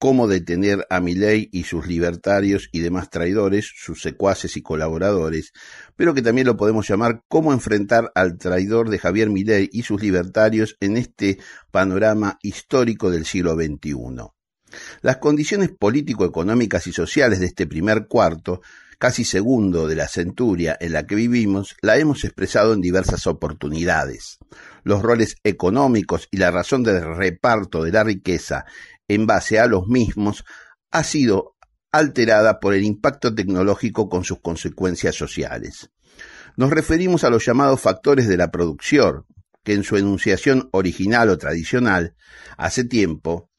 cómo detener a Milley y sus libertarios y demás traidores, sus secuaces y colaboradores, pero que también lo podemos llamar cómo enfrentar al traidor de Javier Milley y sus libertarios en este panorama histórico del siglo XXI. Las condiciones político-económicas y sociales de este primer cuarto casi segundo de la centuria en la que vivimos, la hemos expresado en diversas oportunidades. Los roles económicos y la razón de reparto de la riqueza en base a los mismos ha sido alterada por el impacto tecnológico con sus consecuencias sociales. Nos referimos a los llamados factores de la producción, que en su enunciación original o tradicional, hace tiempo,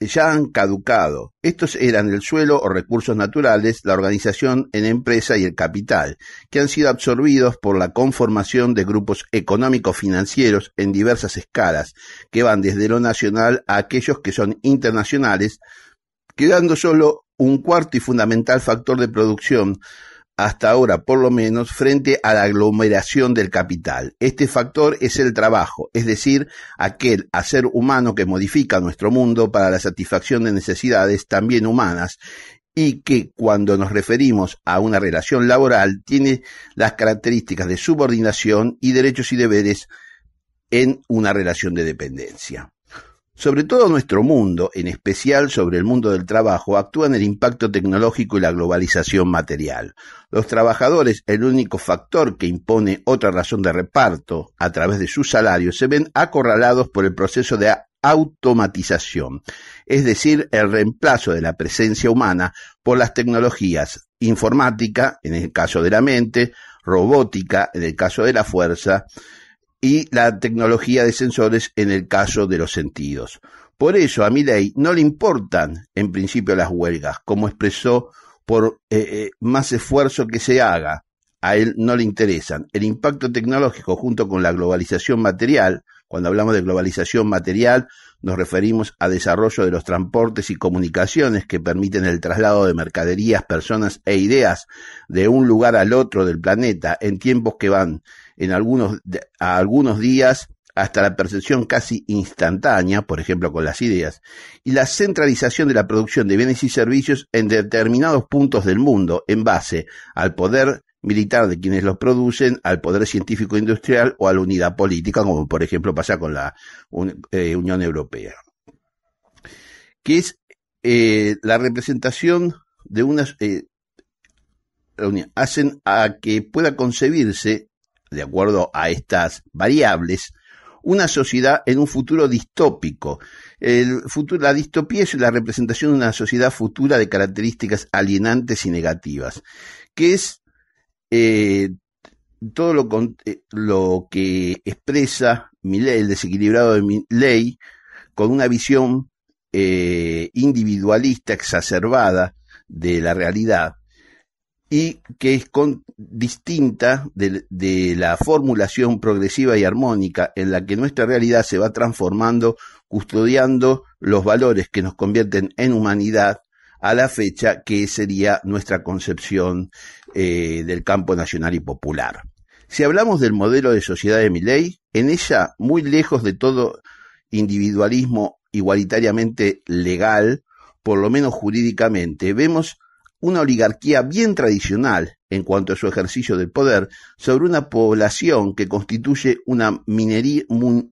ya han caducado. Estos eran el suelo o recursos naturales, la organización en empresa y el capital, que han sido absorbidos por la conformación de grupos económicos financieros en diversas escalas, que van desde lo nacional a aquellos que son internacionales, quedando solo un cuarto y fundamental factor de producción hasta ahora por lo menos, frente a la aglomeración del capital. Este factor es el trabajo, es decir, aquel hacer humano que modifica nuestro mundo para la satisfacción de necesidades también humanas y que cuando nos referimos a una relación laboral tiene las características de subordinación y derechos y deberes en una relación de dependencia. Sobre todo nuestro mundo, en especial sobre el mundo del trabajo, actúan el impacto tecnológico y la globalización material. Los trabajadores, el único factor que impone otra razón de reparto a través de su salario, se ven acorralados por el proceso de automatización, es decir, el reemplazo de la presencia humana por las tecnologías informática, en el caso de la mente, robótica, en el caso de la fuerza, y la tecnología de sensores en el caso de los sentidos. Por eso a miley no le importan en principio las huelgas, como expresó por eh, eh, más esfuerzo que se haga, a él no le interesan. El impacto tecnológico junto con la globalización material, cuando hablamos de globalización material, nos referimos a desarrollo de los transportes y comunicaciones que permiten el traslado de mercaderías, personas e ideas de un lugar al otro del planeta en tiempos que van en algunos, a algunos días hasta la percepción casi instantánea, por ejemplo con las ideas, y la centralización de la producción de bienes y servicios en determinados puntos del mundo en base al poder militar de quienes los producen al poder científico industrial o a la unidad política, como por ejemplo pasa con la eh, Unión Europea, que es eh, la representación de una eh, hacen a que pueda concebirse, de acuerdo a estas variables, una sociedad en un futuro distópico. El futuro, la distopía es la representación de una sociedad futura de características alienantes y negativas, que es eh, todo lo, eh, lo, que expresa ley el desequilibrado de mi ley con una visión eh, individualista exacerbada de la realidad y que es distinta de la formulación progresiva y armónica en la que nuestra realidad se va transformando, custodiando los valores que nos convierten en humanidad a la fecha, que sería nuestra concepción eh, del campo nacional y popular. Si hablamos del modelo de sociedad de Milley, en ella, muy lejos de todo individualismo igualitariamente legal, por lo menos jurídicamente, vemos una oligarquía bien tradicional en cuanto a su ejercicio del poder sobre una población que constituye una minería,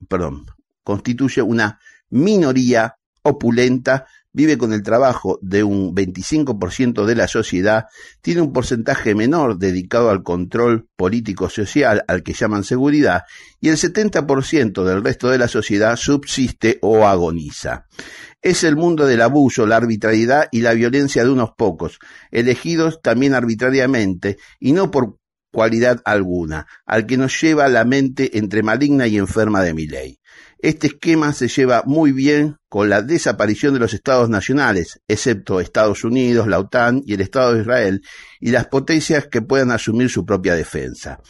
perdón, constituye una minoría opulenta vive con el trabajo de un 25% de la sociedad, tiene un porcentaje menor dedicado al control político-social, al que llaman seguridad, y el 70% del resto de la sociedad subsiste o agoniza. Es el mundo del abuso, la arbitrariedad y la violencia de unos pocos, elegidos también arbitrariamente y no por cualidad alguna, al que nos lleva la mente entre maligna y enferma de mi ley. Este esquema se lleva muy bien con la desaparición de los estados nacionales, excepto Estados Unidos, la OTAN y el Estado de Israel, y las potencias que puedan asumir su propia defensa,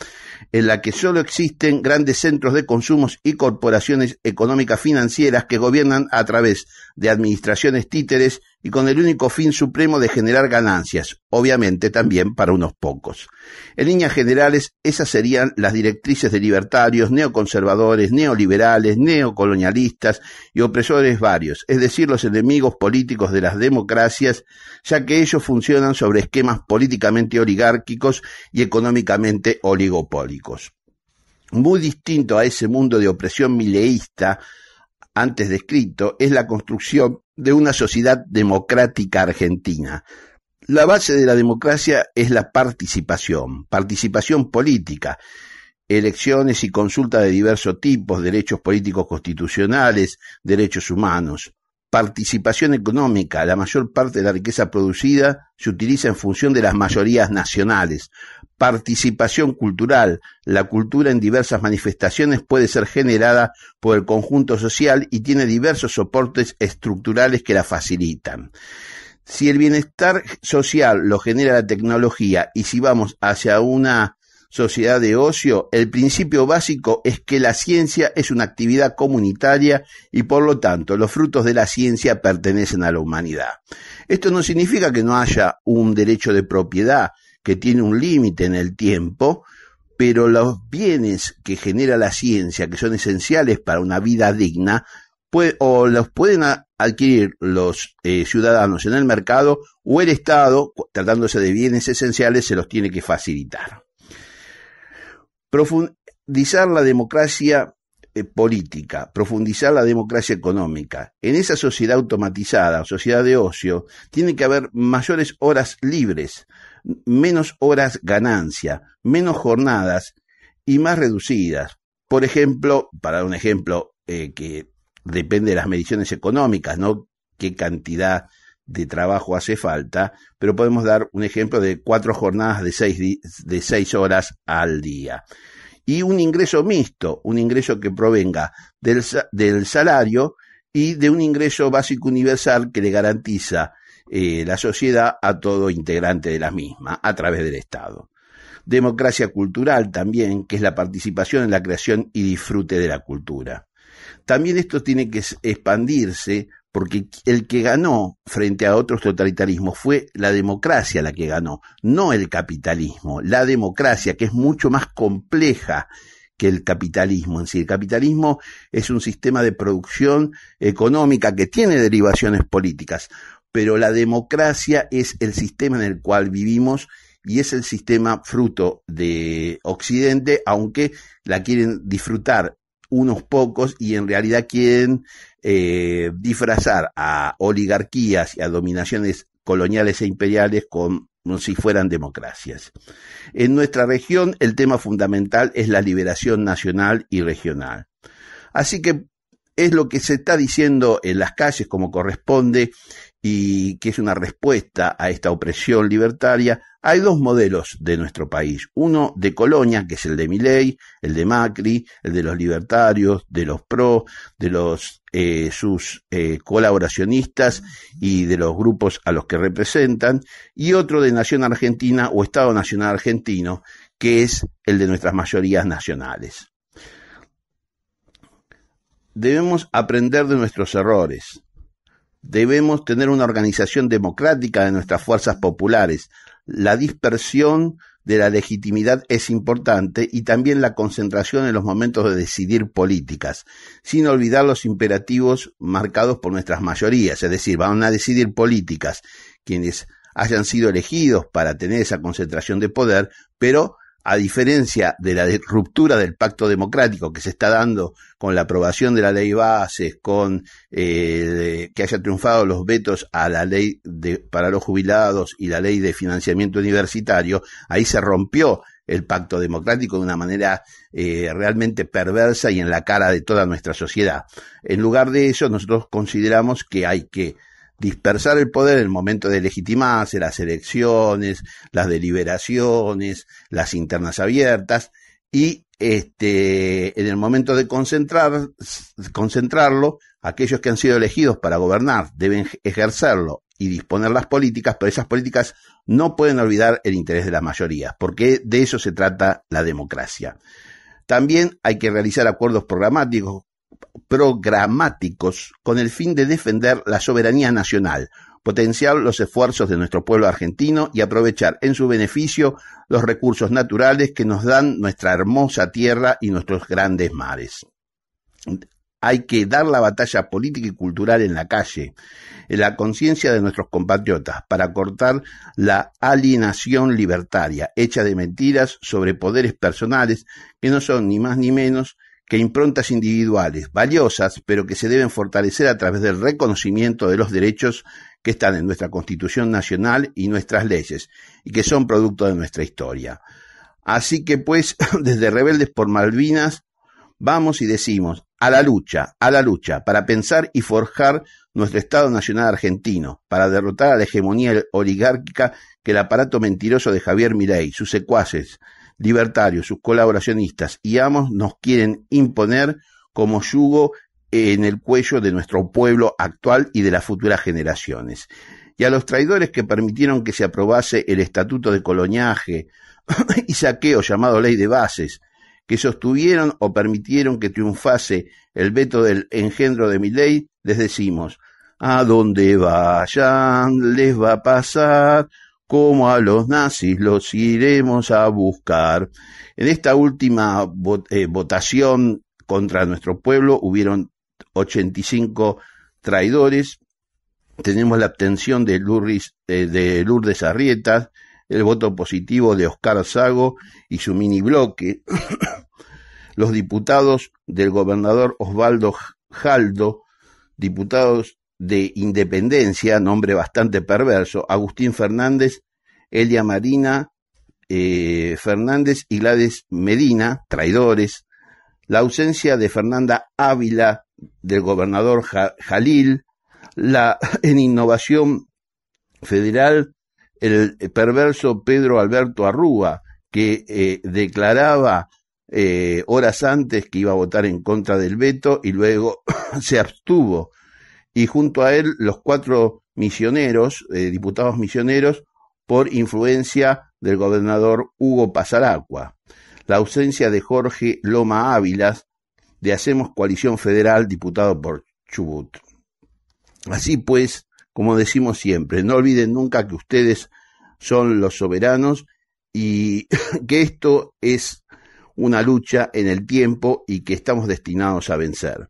en la que solo existen grandes centros de consumos y corporaciones económicas financieras que gobiernan a través de administraciones títeres y con el único fin supremo de generar ganancias, obviamente también para unos pocos. En líneas generales, esas serían las directrices de libertarios, neoconservadores, neoliberales, neocolonialistas y opresores varios, es decir, los enemigos políticos de las democracias, ya que ellos funcionan sobre esquemas políticamente oligárquicos y económicamente oligopólicos. Muy distinto a ese mundo de opresión mileísta antes descrito es la construcción de una sociedad democrática argentina. La base de la democracia es la participación, participación política, elecciones y consulta de diversos tipos, derechos políticos constitucionales, derechos humanos participación económica. La mayor parte de la riqueza producida se utiliza en función de las mayorías nacionales. Participación cultural. La cultura en diversas manifestaciones puede ser generada por el conjunto social y tiene diversos soportes estructurales que la facilitan. Si el bienestar social lo genera la tecnología y si vamos hacia una sociedad de ocio, el principio básico es que la ciencia es una actividad comunitaria y por lo tanto los frutos de la ciencia pertenecen a la humanidad. Esto no significa que no haya un derecho de propiedad que tiene un límite en el tiempo, pero los bienes que genera la ciencia, que son esenciales para una vida digna, o los pueden adquirir los eh, ciudadanos en el mercado o el Estado, tratándose de bienes esenciales, se los tiene que facilitar profundizar la democracia eh, política, profundizar la democracia económica. En esa sociedad automatizada, sociedad de ocio, tiene que haber mayores horas libres, menos horas ganancia, menos jornadas y más reducidas. Por ejemplo, para un ejemplo eh, que depende de las mediciones económicas, ¿no? Qué cantidad de trabajo hace falta, pero podemos dar un ejemplo de cuatro jornadas de seis, horas al día. Y un ingreso mixto, un ingreso que provenga del, salario y de un ingreso básico universal que le garantiza eh, la sociedad a todo integrante de la misma a través del Estado. Democracia cultural también, que es la participación en la creación y disfrute de la cultura. También esto tiene que expandirse porque el que ganó frente a otros totalitarismos fue la democracia la que ganó, no el capitalismo, la democracia que es mucho más compleja que el capitalismo en sí. El capitalismo es un sistema de producción económica que tiene derivaciones políticas, pero la democracia es el sistema en el cual vivimos y es el sistema fruto de Occidente, aunque la quieren disfrutar unos pocos y en realidad quieren eh, disfrazar a oligarquías y a dominaciones coloniales e imperiales como si fueran democracias. En nuestra región el tema fundamental es la liberación nacional y regional. Así que es lo que se está diciendo en las calles como corresponde y que es una respuesta a esta opresión libertaria hay dos modelos de nuestro país, uno de Colonia, que es el de Miley, el de Macri, el de los libertarios, de los PRO, de los eh, sus eh, colaboracionistas y de los grupos a los que representan, y otro de Nación Argentina o Estado Nacional Argentino, que es el de nuestras mayorías nacionales. Debemos aprender de nuestros errores, debemos tener una organización democrática de nuestras fuerzas populares, la dispersión de la legitimidad es importante y también la concentración en los momentos de decidir políticas, sin olvidar los imperativos marcados por nuestras mayorías, es decir, van a decidir políticas quienes hayan sido elegidos para tener esa concentración de poder, pero a diferencia de la ruptura del pacto democrático que se está dando con la aprobación de la ley bases, con eh, que haya triunfado los vetos a la ley para los jubilados y la ley de financiamiento universitario, ahí se rompió el pacto democrático de una manera eh, realmente perversa y en la cara de toda nuestra sociedad. En lugar de eso, nosotros consideramos que hay que dispersar el poder en el momento de legitimarse, las elecciones, las deliberaciones, las internas abiertas, y este, en el momento de concentrar, concentrarlo, aquellos que han sido elegidos para gobernar deben ejercerlo y disponer las políticas, pero esas políticas no pueden olvidar el interés de las mayorías, porque de eso se trata la democracia. También hay que realizar acuerdos programáticos programáticos con el fin de defender la soberanía nacional, potenciar los esfuerzos de nuestro pueblo argentino y aprovechar en su beneficio los recursos naturales que nos dan nuestra hermosa tierra y nuestros grandes mares. Hay que dar la batalla política y cultural en la calle, en la conciencia de nuestros compatriotas, para cortar la alienación libertaria, hecha de mentiras sobre poderes personales que no son ni más ni menos que improntas individuales, valiosas, pero que se deben fortalecer a través del reconocimiento de los derechos que están en nuestra Constitución Nacional y nuestras leyes, y que son producto de nuestra historia. Así que pues, desde Rebeldes por Malvinas, vamos y decimos, a la lucha, a la lucha, para pensar y forjar nuestro Estado Nacional argentino, para derrotar a la hegemonía oligárquica que el aparato mentiroso de Javier Mirey, sus secuaces, libertarios, sus colaboracionistas y amos nos quieren imponer como yugo en el cuello de nuestro pueblo actual y de las futuras generaciones. Y a los traidores que permitieron que se aprobase el estatuto de coloniaje y saqueo llamado ley de bases, que sostuvieron o permitieron que triunfase el veto del engendro de mi ley, les decimos, a donde vayan les va a pasar como a los nazis, los iremos a buscar. En esta última eh, votación contra nuestro pueblo hubieron 85 traidores. Tenemos la abstención eh, de Lourdes, Arrieta, el voto positivo de Oscar Sago y su mini bloque. los diputados del gobernador Osvaldo Jaldo, diputados de Independencia, nombre bastante perverso, Agustín Fernández, Elia Marina, eh, Fernández y Gladys Medina, traidores, la ausencia de Fernanda Ávila, del gobernador Jalil, la en innovación federal, el perverso Pedro Alberto Arrúa, que eh, declaraba eh, horas antes que iba a votar en contra del veto y luego se abstuvo y junto a él los cuatro misioneros, eh, diputados misioneros, por influencia del gobernador Hugo Pasaracua. La ausencia de Jorge Loma Ávilas, de Hacemos Coalición Federal, diputado por Chubut. Así pues, como decimos siempre, no olviden nunca que ustedes son los soberanos y que esto es una lucha en el tiempo y que estamos destinados a vencer.